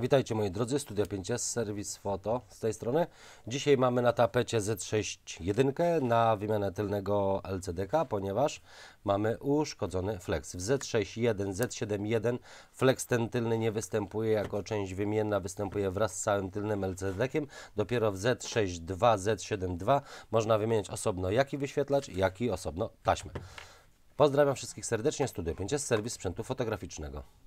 Witajcie moi drodzy, Studia 5S, serwis foto z tej strony. Dzisiaj mamy na tapecie Z61 na wymianę tylnego LCDK, ponieważ mamy uszkodzony flex. W Z61, Z71 flex ten tylny nie występuje jako część wymienna, występuje wraz z całym tylnym LCDKiem. Dopiero w Z62, Z72 można wymienić osobno jaki wyświetlacz, jak i osobno taśmę. Pozdrawiam wszystkich serdecznie, Studio 5S, serwis sprzętu fotograficznego.